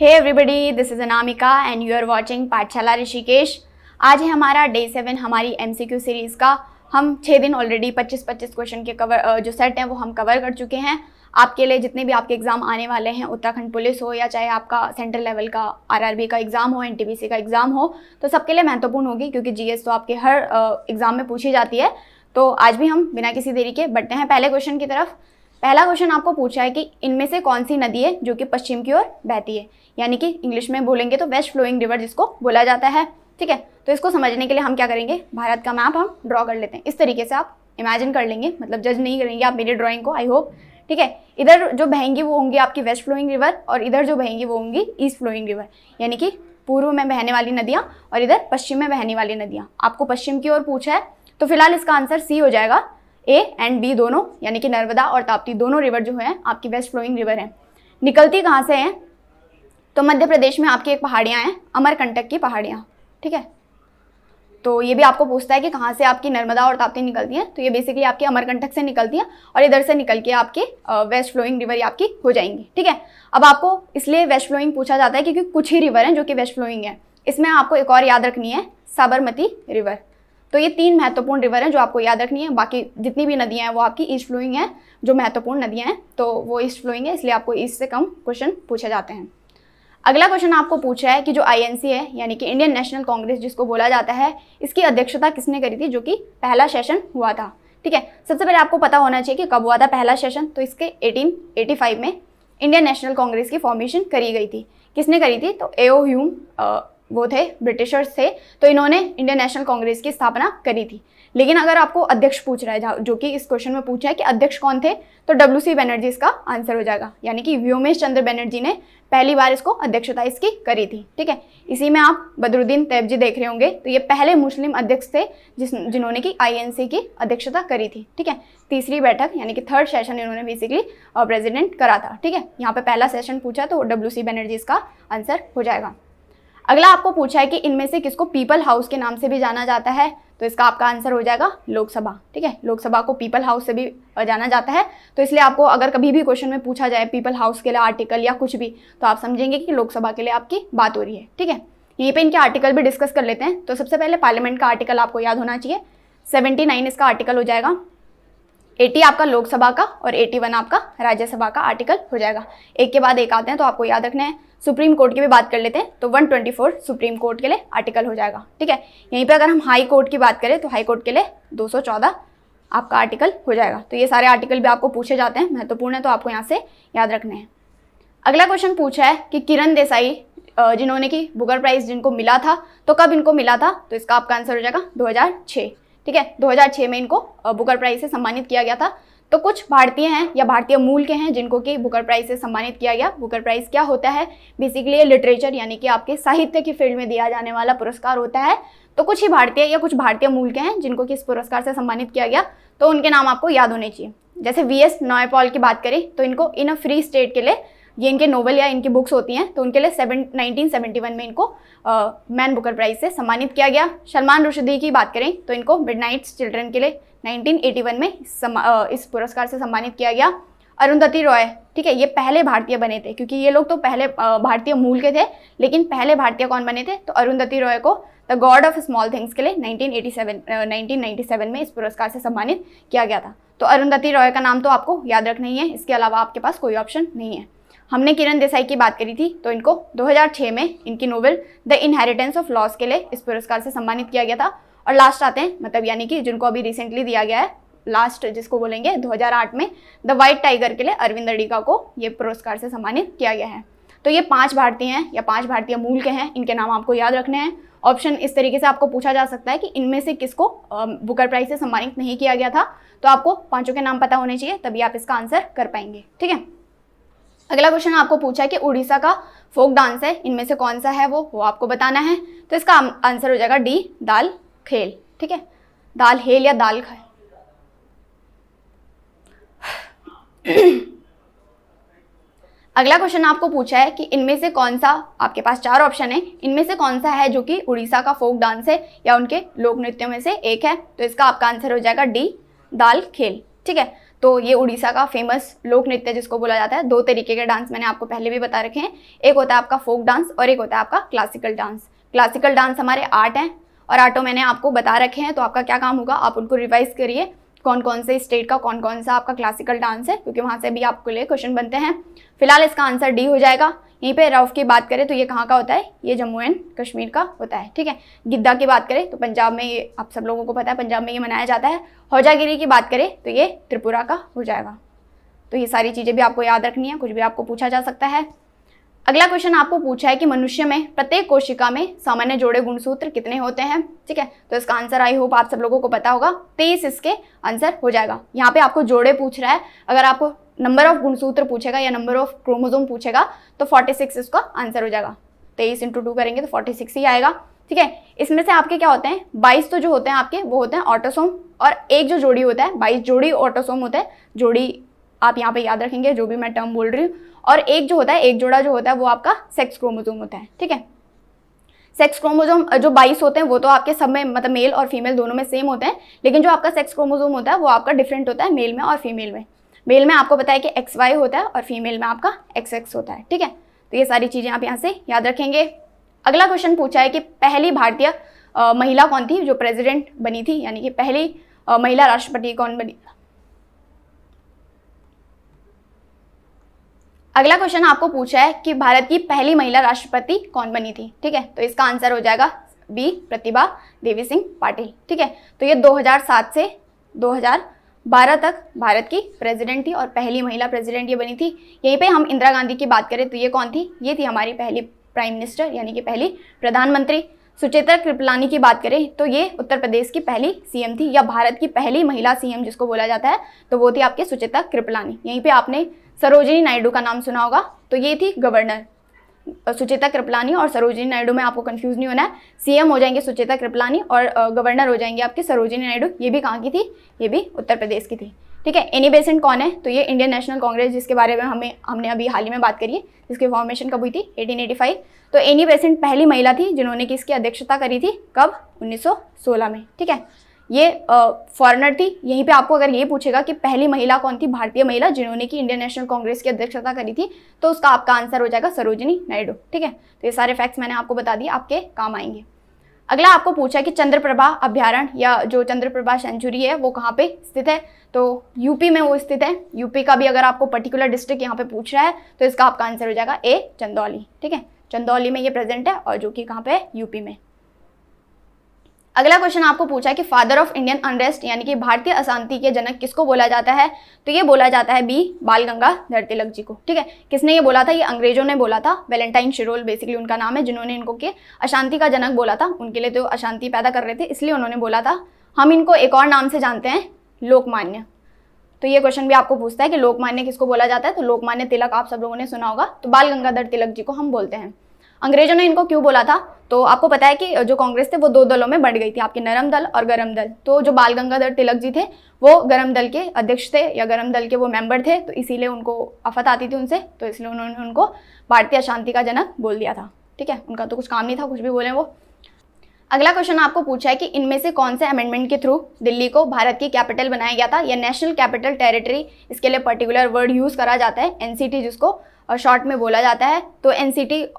hey everybody this is Anamika and you are watching Pathshala Rishikesh आज है हमारा डे सेवन हमारी क्यू सीरीज़ का हम छः दिन ऑलरेडी पच्चीस पच्चीस क्वेश्चन के कवर जो सेट हैं वो हम कवर कर चुके हैं आपके लिए जितने भी आपके एग्ज़ाम आने वाले हैं उत्तराखंड पुलिस हो या चाहे आपका सेंट्रल लेवल का आरआरबी का एग्ज़ाम हो सी का एग्ज़ाम हो तो सबके लिए महत्वपूर्ण होगी क्योंकि एस तो आपके हर एग्ज़ाम में पूछी जाती है तो आज भी हम बिना किसी देरी के बढ़ते हैं पहले क्वेश्चन की तरफ पहला क्वेश्चन आपको पूछा है कि इनमें से कौन सी नदी है जो कि पश्चिम की ओर बहती है यानी कि इंग्लिश में बोलेंगे तो वेस्ट फ्लोइंग रिवर जिसको बोला जाता है ठीक है तो इसको समझने के लिए हम क्या करेंगे भारत का मैप हम ड्रॉ कर लेते हैं इस तरीके से आप इमेजिन कर लेंगे मतलब जज नहीं करेंगे आप मेरी ड्रॉइंग को आई होप ठीक है इधर जो बहेंगी वो होंगी आपकी वेस्ट फ्लोइंग रिवर और इधर जो बहेंगी वो होंगी ईस्ट फ्लोइंग रिवर यानी कि पूर्व में बहने वाली नदियाँ और इधर पश्चिम में बहने वाली नदियाँ आपको पश्चिम की ओर पूछा है तो फिलहाल इसका आंसर सी हो जाएगा ए एंड बी दोनों यानी कि नर्मदा और ताप्ती दोनों रिवर जो हैं आपकी वेस्ट फ्लोइंग रिवर हैं निकलती कहाँ से हैं तो मध्य प्रदेश में आपकी एक पहाड़ियाँ हैं अमरकंटक की पहाड़ियाँ ठीक है तो ये भी आपको पूछता है कि कहाँ से आपकी नर्मदा और ताप्ती निकलती हैं तो ये बेसिकली आपकी अमरकंटक से निकलती हैं और इधर से निकल के आपकी वेस्ट फ्लोइंग रिवर आपकी हो जाएंगी ठीक है अब आपको इसलिए वेस्ट फ्लोइंग पूछा जाता है क्योंकि कुछ ही रिवर हैं जो कि वेस्ट फ्लोइंग है इसमें आपको एक और याद रखनी है साबरमती रिवर तो ये तीन महत्वपूर्ण रिवर हैं जो आपको याद रखनी है बाकी जितनी भी नदियाँ हैं वो आपकी ईस्ट फ्लोइंग हैं जो महत्वपूर्ण नदियाँ हैं तो वो ईस्ट फ्लोइंग है इसलिए आपको ईस्ट से कम क्वेश्चन पूछे जाते हैं अगला क्वेश्चन आपको पूछा है कि जो आईएनसी है यानी कि इंडियन नेशनल कांग्रेस जिसको बोला जाता है इसकी अध्यक्षता किसने करी थी जो कि पहला सेशन हुआ था ठीक है सबसे पहले आपको पता होना चाहिए कि कब हुआ था पहला सेशन तो इसके 1885 में इंडियन नेशनल कांग्रेस की फॉर्मेशन करी गई थी किसने करी थी तो एओ ह्यूम वो थे ब्रिटिशर्स थे तो इन्होंने इंडियन नेशनल कांग्रेस की स्थापना करी थी लेकिन अगर आपको अध्यक्ष पूछ रहा है जो कि इस क्वेश्चन में पूछा है कि अध्यक्ष कौन थे तो डब्ल्यू सी बैनर्जी इसका आंसर हो जाएगा यानी कि व्योमेश चंद्र बनर्जी ने पहली बार इसको अध्यक्षता इसकी करी थी ठीक है इसी में आप बदरुद्दीन तैब जी देख रहे होंगे तो ये पहले मुस्लिम अध्यक्ष थे जिस जिन्होंने कि आई की अध्यक्षता करी थी ठीक है तीसरी बैठक यानी कि थर्ड सेशन इन्होंने बेसिकली प्रेजिडेंट करा था ठीक है यहाँ पर पहला सेशन पूछा तो डब्ल्यू सी बैनर्जी इसका आंसर हो जाएगा अगला आपको पूछा है कि इनमें से किसको पीपल हाउस के नाम से भी जाना जाता है तो इसका आपका आंसर हो जाएगा लोकसभा ठीक है लोकसभा को पीपल हाउस से भी जाना जाता है तो इसलिए आपको अगर कभी भी क्वेश्चन में पूछा जाए पीपल हाउस के लिए आर्टिकल या कुछ भी तो आप समझेंगे कि लोकसभा के लिए आपकी बात हो रही है ठीक है यहीं पे इनके आर्टिकल भी डिस्कस कर लेते हैं तो सबसे पहले पार्लियामेंट का आर्टिकल आपको याद होना चाहिए सेवेंटी इसका आर्टिकल हो जाएगा एटी आपका लोकसभा का और एटी वन आपका राज्यसभा का आर्टिकल हो जाएगा एक के बाद एक आते हैं तो आपको याद रखना है सुप्रीम कोर्ट की भी बात कर लेते हैं तो 124 सुप्रीम कोर्ट के लिए आर्टिकल हो जाएगा ठीक है यहीं पर अगर हम हाई कोर्ट की बात करें तो हाई कोर्ट के लिए 214 आपका आर्टिकल हो जाएगा तो ये सारे आर्टिकल भी आपको पूछे जाते हैं महत्वपूर्ण है तो आपको यहाँ से याद रखने हैं अगला क्वेश्चन पूछा है कि किरण देसाई जिन्होंने कि बुगर प्राइज जिनको मिला था तो कब इनको मिला था तो इसका आपका आंसर हो जाएगा दो ठीक है 2006 में इनको बुकर प्राइज से सम्मानित किया गया था तो कुछ भारतीय हैं या भारतीय मूल के हैं जिनको कि बुकर प्राइज से सम्मानित किया गया बुकर प्राइज क्या होता है बेसिकली ये लिटरेचर यानी कि आपके साहित्य की फील्ड में दिया जाने वाला पुरस्कार होता है तो कुछ ही भारतीय या कुछ भारतीय मूल के हैं जिनको कि इस पुरस्कार से सम्मानित किया गया तो उनके नाम आपको याद होने चाहिए जैसे वी एस की बात करें तो इनको इन अ फ्री स्टेट के लिए ये इनके नोवेल या इनकी बुक्स होती हैं तो उनके लिए सेवन नाइनटीन में इनको मैन बुकर प्राइज़ से सम्मानित किया गया सलमान रुशदी की बात करें तो इनको मिड नाइट्स चिल्ड्रन के लिए 1981 में सम, आ, इस पुरस्कार से सम्मानित किया गया अरुंधति रॉय ठीक है ये पहले भारतीय बने थे क्योंकि ये लोग तो पहले भारतीय मूल के थे लेकिन पहले भारतीय कौन बने थे तो अरुंधति रॉय को the God of Small Things के लिए 1987 1997 में इस पुरस्कार से सम्मानित किया गया था तो अरुंधति रॉय का नाम तो आपको याद रखना ही है इसके अलावा आपके पास कोई ऑप्शन नहीं है हमने किरण देसाई की बात करी थी तो इनको 2006 में इनकी novel the Inheritance of Loss के लिए इस पुरस्कार से सम्मानित किया गया था और लास्ट आते हैं मतलब यानी कि जिनको अभी रिसेंटली दिया गया है लास्ट जिसको बोलेंगे 2008 में द वाइट टाइगर के लिए अरविंद अडीका को ये पुरस्कार से सम्मानित किया गया है तो ये पांच भारतीय हैं या पांच भारतीय मूल के हैं इनके नाम आपको याद रखने हैं ऑप्शन इस तरीके से आपको पूछा जा सकता है कि इनमें से किसको बुकर प्राइज से सम्मानित नहीं किया गया था तो आपको पांचों के नाम पता होने चाहिए तभी आप इसका आंसर कर पाएंगे ठीक है अगला क्वेश्चन आपको पूछा है कि उड़ीसा का फोक डांस है इनमें से कौन सा है वो वो आपको बताना है तो इसका आंसर हो जाएगा डी दाल खेल ठीक है दाल हेल या दाल खेल अगला क्वेश्चन आपको पूछा है कि इनमें से कौन सा आपके पास चार ऑप्शन है इनमें से कौन सा है जो कि उड़ीसा का फोक डांस है या उनके लोक नृत्यों में से एक है तो इसका आपका आंसर हो जाएगा डी दाल खेल ठीक है तो ये उड़ीसा का फेमस लोक नृत्य जिसको बोला जाता है दो तरीके के डांस मैंने आपको पहले भी बता रखे हैं एक होता है आपका फोक डांस और एक होता है आपका क्लासिकल डांस क्लासिकल डांस हमारे आर्ट हैं और आर्टों मैंने आपको बता रखे हैं तो आपका क्या काम होगा आप उनको रिवाइज करिए कौन कौन से स्टेट का कौन कौन सा आपका क्लासिकल डांस है क्योंकि वहाँ से भी आपके लिए क्वेश्चन बनते हैं फिलहाल इसका आंसर डी हो जाएगा यहीं पे रफ की बात करें तो ये कहाँ का होता है ये जम्मू एंड कश्मीर का होता है ठीक है गिद्दा की बात करें तो पंजाब में ये आप सब लोगों को पता है पंजाब में ये मनाया जाता है हौजागिरी की बात करें तो ये त्रिपुरा का हो जाएगा तो ये सारी चीज़ें भी आपको याद रखनी है कुछ भी आपको पूछा जा सकता है अगला क्वेश्चन आपको पूछा है कि मनुष्य में प्रत्येक कोशिका में सामान्य जोड़े गुणसूत्र कितने होते हैं ठीक है तो इसका आंसर आई होप आप सब लोगों को पता होगा तेईस इसके आंसर हो जाएगा यहाँ पे आपको जोड़े पूछ रहा है अगर आपको नंबर ऑफ गुणसूत्र पूछेगा या नंबर ऑफ क्रोमोजोम पूछेगा तो 46 इसका आंसर हो जाएगा तेईस इंटू टू करेंगे तो 46 ही आएगा ठीक है इसमें से आपके क्या होते हैं 22 तो जो होते हैं आपके वो होते हैं ऑटोसोम और एक जो जोड़ी होता है 22 जोड़ी ऑटोसोम होता है जोड़ी आप यहाँ पे याद रखेंगे जो भी मैं टर्म बोल रही हूँ और एक जो होता है एक जोड़ा जो होता है वो आपका सेक्स क्रोमोजोम होता है ठीक है सेक्स क्रोमोजोम जो 22 होते हैं वो तो आपके सब में मतलब मेल और फीमेल दोनों में सेम होते हैं लेकिन जो आपका सेक्स क्रोमोजोम होता है वो आपका डिफरेंट होता है मेल में और फीमेल में मेल में आपको बताया कि एक्स वाई होता है और फीमेल में आपका एक्स एक्स होता है ठीक है तो ये सारी चीज़ें आप यहाँ से याद रखेंगे अगला क्वेश्चन पूछा है कि पहली भारतीय महिला कौन थी जो प्रेसिडेंट बनी थी यानी कि पहली आ, महिला राष्ट्रपति कौन बनी अगला क्वेश्चन आपको पूछा है कि भारत की पहली महिला राष्ट्रपति कौन बनी थी ठीक है तो इसका आंसर हो जाएगा बी प्रतिभा देवी सिंह पाटिल ठीक है तो ये 2007 से 2012 तक भारत की प्रेसिडेंट थी और पहली महिला प्रेसिडेंट ये बनी थी यहीं पे हम इंदिरा गांधी की बात करें तो ये कौन थी ये थी हमारी पहली प्राइम मिनिस्टर यानी कि पहली प्रधानमंत्री सुचेता कृपलानी की बात करें तो ये उत्तर प्रदेश की पहली सीएम थी या भारत की पहली महिला सीएम जिसको बोला जाता है तो वो थी आपके सुचेता कृपलानी यहीं पे आपने सरोजिनी नायडू का नाम सुना होगा तो ये थी गवर्नर सुचेता कृपलानी और सरोजिनी नायडू में आपको कंफ्यूज नहीं होना है सीएम हो जाएंगे सुचेता कृपलानी और गवर्नर हो जाएंगे आपके सरोजिनी नायडू ये भी कहाँ की थी ये भी उत्तर प्रदेश की थी ठीक है एनी बेसेंट कौन है तो ये इंडियन नेशनल कांग्रेस जिसके बारे में हमें हमने अभी हाल ही में बात करी है जिसकी फॉर्मेशन कब हुई थी एटीन तो एनी बेसेंट पहली महिला थी जिन्होंने कि इसकी अध्यक्षता करी थी कब उन्नीस में ठीक है ये फॉरनर थी यहीं पे आपको अगर ये पूछेगा कि पहली महिला कौन थी भारतीय महिला जिन्होंने की इंडियन नेशनल कांग्रेस की अध्यक्षता करी थी तो उसका आपका आंसर हो जाएगा सरोजनी नायडू ठीक है तो ये सारे फैक्ट्स मैंने आपको बता दिए आपके काम आएंगे अगला आपको पूछा कि चंद्रप्रभा अभ्यारण या जो चंद्रप्रभा सेंचुरी है वो कहाँ पे स्थित है तो यूपी में वो स्थित है यूपी का भी अगर आपको पर्टिकुलर डिस्ट्रिक्ट यहाँ पे पूछ रहा है तो इसका आपका आंसर हो जाएगा ए चंदौली ठीक है चंदौली में ये प्रेजेंट है और जो कि कहाँ पे है यूपी में अगला क्वेश्चन आपको पूछा है कि फादर ऑफ इंडियन अनरेस्ट यानी कि भारतीय अशांति के जनक किसको बोला जाता है तो ये बोला जाता है बी बाल गंगाधर तिलक जी को ठीक है किसने ये बोला था ये अंग्रेजों ने बोला था वेलेंटाइन शिरोल बेसिकली उनका नाम है जिन्होंने इनको के अशांति का जनक बोला था उनके लिए तो अशांति पैदा कर रहे थे इसलिए उन्होंने बोला था हम इनको एक और नाम से जानते हैं लोकमान्य तो ये क्वेश्चन भी आपको पूछता है कि लोकमान्य किसको बोला जाता है तो लोकमान्य तिलक आप सब लोगों ने सुना होगा तो बाल गंगाधर तिलक जी को हम बोलते हैं अंग्रेजों ने इनको क्यों बोला था तो आपको पता है कि जो कांग्रेस थे वो दो दलों में बढ़ गई थी आपके नरम दल और गरम दल तो जो बाल गंगाधर तिलक जी थे वो गरम दल के अध्यक्ष थे या गरम दल के वो मेंबर थे तो इसीलिए उनको आफत आती थी उनसे तो इसलिए उन्होंने उनको भारतीय शांति का जनक बोल दिया था ठीक है उनका तो कुछ काम नहीं था कुछ भी बोले वो अगला क्वेश्चन आपको पूछा है कि इनमें से कौन से अमेंडमेंट के थ्रू दिल्ली को भारत की कैपिटल बनाया गया था या नेशनल कैपिटल टेरिटरी इसके लिए पर्टिकुलर वर्ड यूज़ करा जाता है एनसीटी जिसको शॉर्ट में बोला जाता है तो एन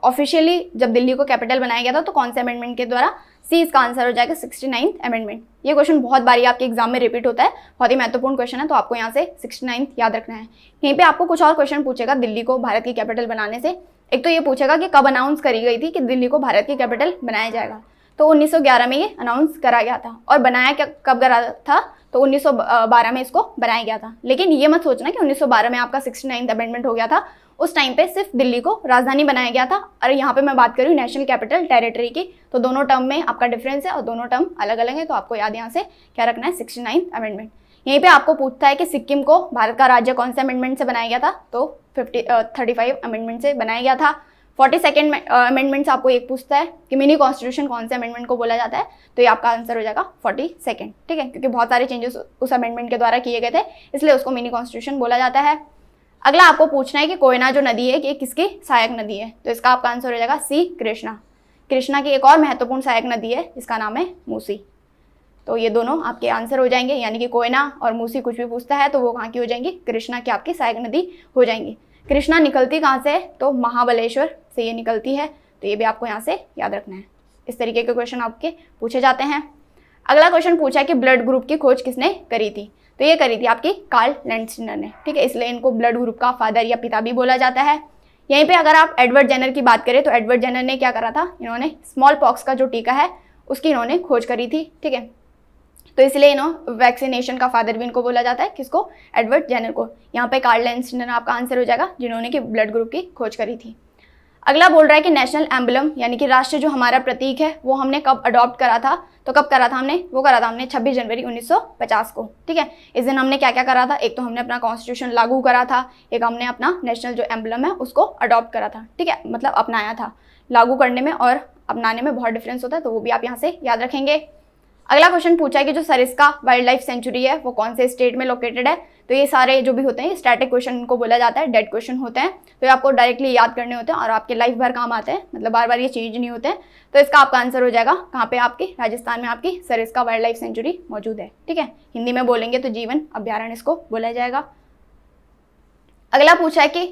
ऑफिशियली जब दिल्ली को कैपिटल बनाया गया था तो कौन से अमेंडमेंट के द्वारा सी इसका आंसर हो जाएगा सिक्सटी नाइन्थ अमेंडमेंट ये क्वेश्चन बहुत बारी आपके एग्जाम में रिपीट होता है बहुत ही महत्वपूर्ण क्वेश्चन है तो आपको यहाँ से सिक्सटी नाइन्थ याद रखना है यहीं पे आपको कुछ और क्वेश्चन पूछेगा दिल्ली को भारत की कैपिटल बनाने से एक तो ये पूछेगा कि कब अनाउंस करी गई थी कि दिल्ली को भारत की कैपिटल बनाया जाएगा तो 1911 में ये अनाउंस करा गया था और बनाया क्या कब करा था तो 1912 में इसको बनाया गया था लेकिन ये मत सोचना कि 1912 में आपका सिक्सटी नाइन्थ अमेंडमेंट हो गया था उस टाइम पे सिर्फ दिल्ली को राजधानी बनाया गया था और यहाँ पे मैं बात कर रही हूँ नेशनल कैपिटल टेरिटरी की तो दोनों टर्म में आपका डिफरेंस है और दोनों टर्म अलग अलग है तो आपको याद यहाँ से क्या रखना है सिक्सटी अमेंडमेंट यहीं पे आपको पूछता है कि सिक्किम को भारत का राज्य कौन से अमेंडमेंट से बनाया गया था तो फिफ्टी थर्टी फाइव अमेंडमेंट से बनाया गया था फोर्टी सेकेंड अमेंडमेंट से आपको एक पूछता है कि मिनी कॉन्स्टिट्यूशन कौन से अमेंडमेंट को बोला जाता है तो ये आपका आंसर हो जाएगा फोर्टी सेकेंड ठीक है क्योंकि बहुत सारे चेंजेस उस अमेंडमेंट के द्वारा किए गए थे इसलिए उसको मिनी कॉन्स्टिट्यूशन बोला जाता है अगला आपको पूछना है कि कोयना जो नदी है ये किसकी सहायक नदी है तो इसका आपका आंसर हो जाएगा सी कृष्णा कृष्णा की एक और महत्वपूर्ण सहायक नदी है इसका नाम है मूसी तो ये दोनों आपके आंसर हो जाएंगे यानी कि कोयना और मूसी कुछ भी पूछता है तो वो कहाँ की हो जाएंगी कृष्णा की आपकी सहायक नदी हो जाएंगी कृष्णा निकलती कहाँ से तो महाबलेश्वर से ये निकलती है तो ये भी आपको यहाँ से याद रखना है इस तरीके के क्वेश्चन आपके पूछे जाते हैं अगला क्वेश्चन पूछा है कि ब्लड ग्रुप की खोज किसने करी थी तो ये करी थी आपकी कार्ल लेंसनर ने ठीक है इसलिए इनको ब्लड ग्रुप का फादर या पिता भी बोला जाता है यहीं पे अगर आप एडवर्ड जेनर की बात करें तो एडवर्ड जेनर ने क्या करा था इन्होंने स्मॉल पॉक्स का जो टीका है उसकी इन्होंने खोज करी थी ठीक है तो इसलिए इन्हों वैक्सीनेशन का फादर भी इनको बोला जाता है किसको एडवर्ड जेनर को यहाँ पे कार्ल लेंसनर आपका आंसर हो जाएगा जिन्होंने कि ब्लड ग्रुप की खोज करी थी अगला बोल रहा है कि नेशनल एम्बलम यानी कि राष्ट्र जो हमारा प्रतीक है वो हमने कब अडॉप्ट करा था तो कब करा था हमने वो करा था हमने 26 जनवरी 1950 को ठीक है इस दिन हमने क्या क्या करा था एक तो हमने अपना कॉन्स्टिट्यूशन लागू करा था एक हमने अपना नेशनल जो एम्बलम है उसको अडॉप्ट करा था ठीक है मतलब अपनाया था लागू करने में और अपनाने में बहुत डिफरेंस होता है तो वो भी आप यहाँ से याद रखेंगे अगला क्वेश्चन पूछा है कि जो सरिस्का वाइल्ड लाइफ सेंचुरी है वो कौन से स्टेट में लोकेटेड है तो ये सारे जो भी होते हैं स्टैटिक क्वेश्चन को बोला जाता है डेड क्वेश्चन होते हैं तो ये आपको डायरेक्टली याद करने होते हैं और आपके लाइफ भर काम आते हैं मतलब बार बार ये चेंज नहीं होते हैं तो इसका आपका आंसर हो जाएगा कहाँ पे आपकी राजस्थान में आपकी सरिस्का वाइल्ड लाइफ सेंचुरी मौजूद है ठीक है हिंदी में बोलेंगे तो जीवन अभ्यारण्य इसको बोला जाएगा अगला पूछा है कि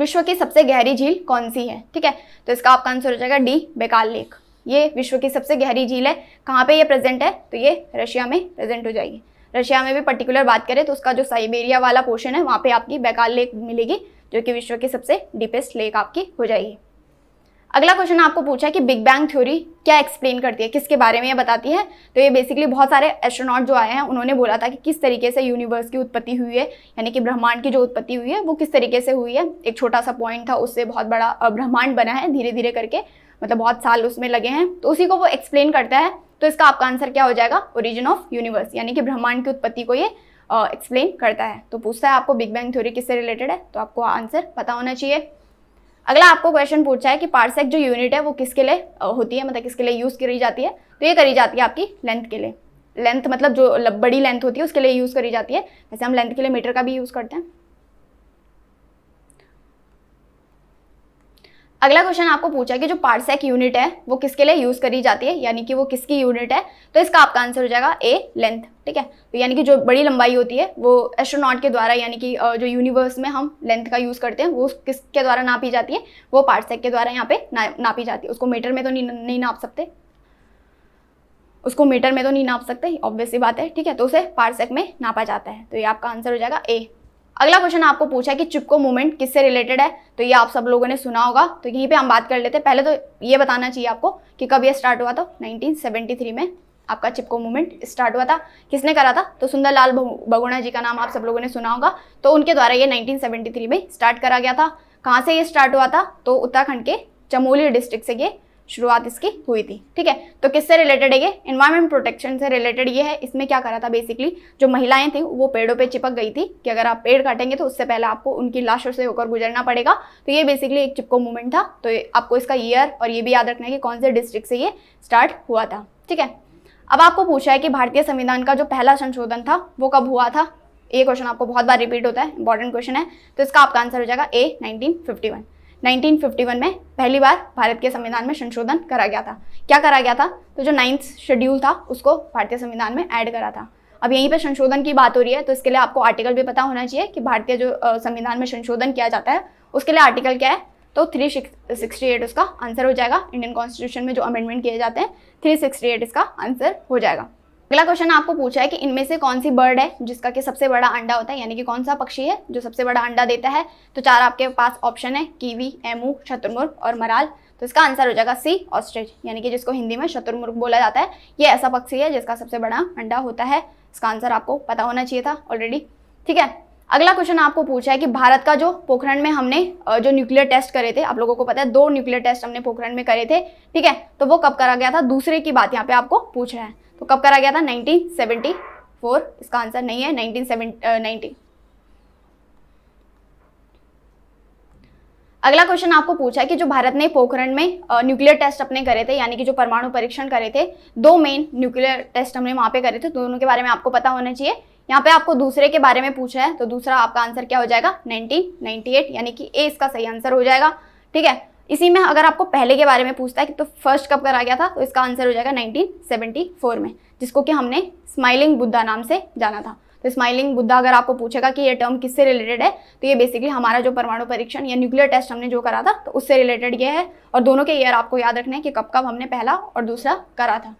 विश्व की सबसे गहरी झील कौन सी है ठीक है तो इसका आपका आंसर हो जाएगा डी बेकाल लेक ये विश्व की सबसे गहरी झील है कहाँ पे ये प्रेजेंट है तो ये रशिया में प्रेजेंट हो जाएगी रशिया में भी पर्टिकुलर बात करें तो उसका जो साइबेरिया वाला पोर्शन है वहाँ पे आपकी बैकाल लेक मिलेगी जो कि विश्व की सबसे डीपेस्ट लेक आपकी हो जाएगी अगला क्वेश्चन आपको पूछा है कि बिग बैंग थ्योरी क्या एक्सप्लेन करती है किसके बारे में ये बताती है तो ये बेसिकली बहुत सारे एस्ट्रोनॉट जो आए हैं उन्होंने बोला था कि किस तरीके से यूनिवर्स की उत्पत्ति हुई है यानी कि ब्रह्मांड की जो उत्पत्ति हुई है वो किस तरीके से हुई है एक छोटा सा पॉइंट था उससे बहुत बड़ा ब्रह्मांड बना है धीरे धीरे करके मतलब बहुत साल उसमें लगे हैं तो उसी को वो एक्सप्लेन करता है तो इसका आपका आंसर क्या हो जाएगा ओरिजिन ऑफ यूनिवर्स यानी कि ब्रह्मांड की उत्पत्ति को ये एक्सप्लेन uh, करता है तो पूछता है आपको बिग बैंग थ्योरी किससे रिलेटेड है तो आपको आंसर पता होना चाहिए अगला आपको क्वेश्चन पूछा है कि पार्सेक जो यूनिट है वो किसके लिए होती है मतलब किसके लिए यूज़ करी जाती है तो ये करी जाती है आपकी लेंथ के लिए लेंथ मतलब जो बड़ी लेंथ होती है उसके लिए यूज़ करी जाती है जैसे हम लेंथ के लिए मीटर का भी यूज़ करते हैं अगला क्वेश्चन आपको पूछा कि जो पार्सेक यूनिट है वो किसके लिए यूज करी जाती है यानी कि वो किसकी यूनिट है तो इसका आपका आंसर हो जाएगा ए लेंथ ठीक है तो यानी कि जो बड़ी लंबाई होती है वो एस्ट्रोनॉट के द्वारा यानी कि जो यूनिवर्स में हम लेंथ का यूज़ करते हैं वो किसके द्वारा नापी जाती है वो पार्सेक के द्वारा यहाँ पे ना नापी जाती है उसको मीटर में तो नहीं नहीं नाप सकते उसको मीटर में तो नहीं नाप सकते ऑब्वियसली बात है ठीक है तो उसे पार्सेक में नापा जाता है तो ये आपका आंसर हो जाएगा ए अगला क्वेश्चन आपको पूछा कि चिपको मूवमेंट किससे रिलेटेड है तो ये आप सब लोगों ने सुना होगा तो यहीं पे हम बात कर लेते हैं पहले तो ये बताना चाहिए आपको कि कब ये स्टार्ट हुआ था 1973 में आपका चिपको मूवमेंट स्टार्ट हुआ था किसने करा था तो सुंदरलाल बगुणा जी का नाम आप सब लोगों ने सुना होगा तो उनके द्वारा ये नाइनटीन में स्टार्ट करा गया था कहाँ से ये स्टार्ट हुआ था तो उत्तराखंड के चमोली डिस्ट्रिक्ट से ये शुरुआत इसकी हुई थी ठीक है तो किससे रिलेटेड है ये इन्वायरमेंट प्रोटेक्शन से रिलेटेड ये है इसमें क्या करा था बेसिकली जो महिलाएं थी वो पेड़ों पे चिपक गई थी कि अगर आप पेड़ काटेंगे तो उससे पहले आपको उनकी लाशों से होकर गुजरना पड़ेगा तो ये बेसिकली एक चिपको मूवमेंट था तो आपको इसका ईयर और ये भी याद रखना है कि कौन से डिस्ट्रिक्ट से ये स्टार्ट हुआ था ठीक है अब आपको पूछा है कि भारतीय संविधान का जो पहला संशोधन था वो कब हुआ था ये क्वेश्चन आपको बहुत बार रिपीट होता है इंपॉर्टेंट क्वेश्चन है तो इसका आपका आंसर हो जाएगा ए नाइनटीन 1951 में पहली बार भारत के संविधान में संशोधन करा गया था क्या करा गया था तो जो नाइन्थ शेड्यूल था उसको भारतीय संविधान में ऐड करा था अब यहीं पर संशोधन की बात हो रही है तो इसके लिए आपको आर्टिकल भी पता होना चाहिए कि भारतीय जो संविधान में संशोधन किया जाता है उसके लिए आर्टिकल क्या है तो थ्री सिक्सटी एट उसका आंसर हो जाएगा इंडियन कॉन्स्टिट्यूशन में जो अमेंडमेंट किए जाते हैं थ्री सिक्सटी एट इसका आंसर हो जाएगा अगला क्वेश्चन आपको पूछा है कि इनमें से कौन सी बर्ड है जिसका कि सबसे बड़ा अंडा होता है यानी कि कौन सा पक्षी है जो सबसे बड़ा अंडा देता है तो चार आपके पास ऑप्शन है कीवी एमू शत्रुमुर्ग और मराल तो इसका आंसर हो जाएगा सी ऑस्ट्रिच यानी कि जिसको हिंदी में शत्रुमुर्ग बोला जाता है ये ऐसा पक्षी है जिसका सबसे बड़ा अंडा होता है इसका आंसर आपको पता होना चाहिए था ऑलरेडी ठीक है अगला क्वेश्चन आपको पूछा है कि भारत का जो पोखरण में हमने जो न्यूक्लियर टेस्ट करे थे आप लोगों को पता है दो न्यूक्लियर टेस्ट हमने पोखरण में करे थे ठीक है तो वो कब करा गया था दूसरे की बात यहाँ पे आपको पूछ रहा है तो कब करा गया था 1974 इसका आंसर नहीं है नाइनटीन सेवन अगला क्वेश्चन आपको पूछा है कि जो भारत ने पोखरण में न्यूक्लियर टेस्ट अपने करे थे यानी कि जो परमाणु परीक्षण करे थे दो मेन न्यूक्लियर टेस्ट हमने वहां पे करे थे दोनों के बारे में आपको पता होना चाहिए यहाँ पे आपको दूसरे के बारे में पूछा है तो दूसरा आपका आंसर क्या हो जाएगा 1998 यानी कि ए इसका सही आंसर हो जाएगा ठीक है इसी में अगर आपको पहले के बारे में पूछता है कि तो फर्स्ट कब करा गया था तो इसका आंसर हो जाएगा 1974 में जिसको कि हमने स्माइलिंग बुद्धा नाम से जाना था तो स्माइलिंग बुद्धा अगर आपको पूछेगा कि ये टर्म किससे रिलेटेड है तो ये बेसिकली हमारा जो परमाणु परीक्षण या न्यूक्लियर टेस्ट हमने जो करा था तो उससे रिलेटेड ये है और दोनों के ईयर आपको याद रखना है कि कब कब हमने पहला और दूसरा करा था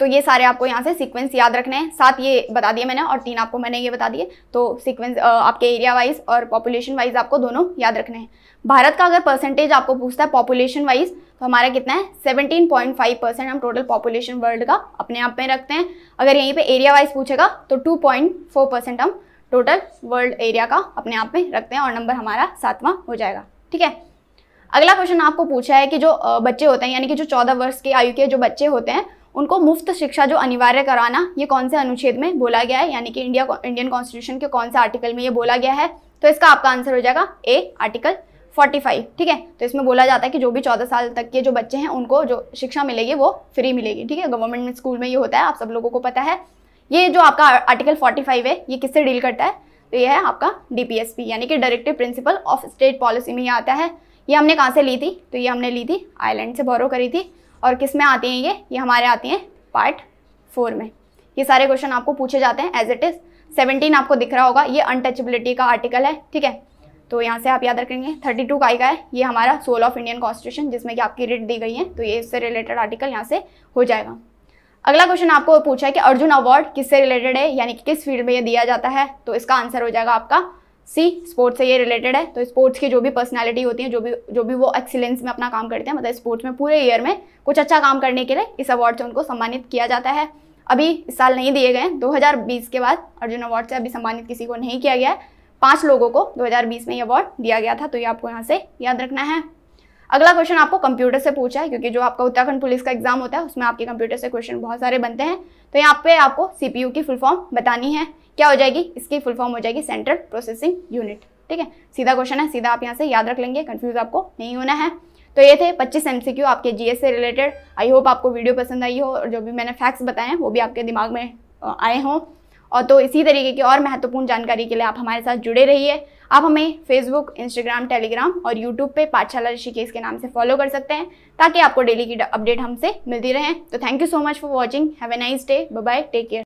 तो ये सारे आपको यहाँ से सीक्वेंस याद रखने हैं सात ये बता दिए मैंने और तीन आपको मैंने ये बता दिए तो सीक्वेंस आपके एरिया वाइज और पॉपुलेशन वाइज आपको दोनों याद रखने हैं भारत का अगर परसेंटेज आपको पूछता है पॉपुलेशन वाइज तो हमारा कितना है 17.5 परसेंट हम टोटल पॉपुलेशन वर्ल्ड का अपने आप में रखते हैं अगर यहीं पर एरिया वाइज पूछेगा तो फोर परसेंट हम टोटल वर्ल्ड एरिया का अपने आप में रखते हैं और नंबर हमारा सातवां हो जाएगा ठीक है अगला क्वेश्चन आपको पूछा है कि जो बच्चे होते हैं यानी कि जो चौदह वर्ष की आयु के जो बच्चे होते हैं उनको मुफ्त शिक्षा जो अनिवार्य कराना ये कौन से अनुच्छेद में बोला गया है यानी कि इंडिया इंडियन कॉन्स्टिट्यूशन के कौन से आर्टिकल में ये बोला गया है तो इसका आपका आंसर हो जाएगा ए आर्टिकल 45 ठीक है तो इसमें बोला जाता है कि जो भी 14 साल तक के जो बच्चे हैं उनको जो शिक्षा मिलेगी वो फ्री मिलेगी ठीक है गवर्नमेंट स्कूल में ये होता है आप सब लोगों को पता है ये जो आपका आर्टिकल 45 है ये किससे डील करता है तो ये है आपका डी यानी कि directive principle of state policy में ये आता है ये हमने कहाँ से ली थी तो ये हमने ली थी आयरलैंड से बोरो करी थी और किस में आती हैं ये ये हमारे आती हैं पार्ट फोर में ये सारे क्वेश्चन आपको पूछे जाते हैं एज इट इज़ सेवनटीन आपको दिख रहा होगा ये अनटचबिलिटी का आर्टिकल है ठीक है तो यहाँ से आप याद रखेंगे थर्टी टू का है ये हमारा सोल ऑफ इंडियन कॉन्स्टिट्यूशन जिसमें कि आपकी रिट दी गई है तो ये इससे रिलेटेड आर्टिकल यहाँ से हो जाएगा अगला क्वेश्चन आपको पूछा है कि अर्जुन अवार्ड किससे रिलेटेड है यानी कि किस फील्ड में ये दिया जाता है तो इसका आंसर हो जाएगा आपका सी स्पोर्ट्स से ये रिलेटेड है तो स्पोर्ट्स की जो भी पर्सनालिटी होती है जो भी जो भी वो एक्सीलेंस में अपना काम करते हैं मतलब स्पोर्ट्स में पूरे ईयर में कुछ अच्छा काम करने के लिए इस अवार्ड से उनको सम्मानित किया जाता है अभी इस साल नहीं दिए गए हैं 2020 के बाद अर्जुन अवार्ड से अभी सम्मानित किसी को नहीं किया गया है पाँच लोगों को दो में ये अवार्ड दिया गया था तो ये आपको यहाँ से याद रखना है अगला क्वेश्चन आपको कंप्यूटर से पूछा है क्योंकि जो आपका उत्तराखंड पुलिस का एग्जाम होता है उसमें आपके कंप्यूटर से क्वेश्चन बहुत सारे बनते हैं तो यहाँ पे आपको सीपीयू की फुल फॉर्म बतानी है क्या हो जाएगी इसकी फुल फॉर्म हो जाएगी सेंट्रल प्रोसेसिंग यूनिट ठीक है सीधा क्वेश्चन है सीधा आप यहाँ से याद रख लेंगे कन्फ्यूज आपको नहीं होना है तो ये थे पच्चीस एम आपके जी से रिलेटेड आई होप आपको वीडियो पसंद आई हो और जो भी मैंने फैक्ट्स बताए हैं वो भी आपके दिमाग में आए हों और तो इसी तरीके की और महत्वपूर्ण जानकारी के लिए आप हमारे साथ जुड़े रहिए आप हमें फेसबुक इंस्टाग्राम टेलीग्राम और यूट्यूब पे पाठशाला ऋषिकेश के नाम से फॉलो कर सकते हैं ताकि आपको डेली की अपडेट हमसे मिलती रहे तो thank you so much for watching have a nice day bye take care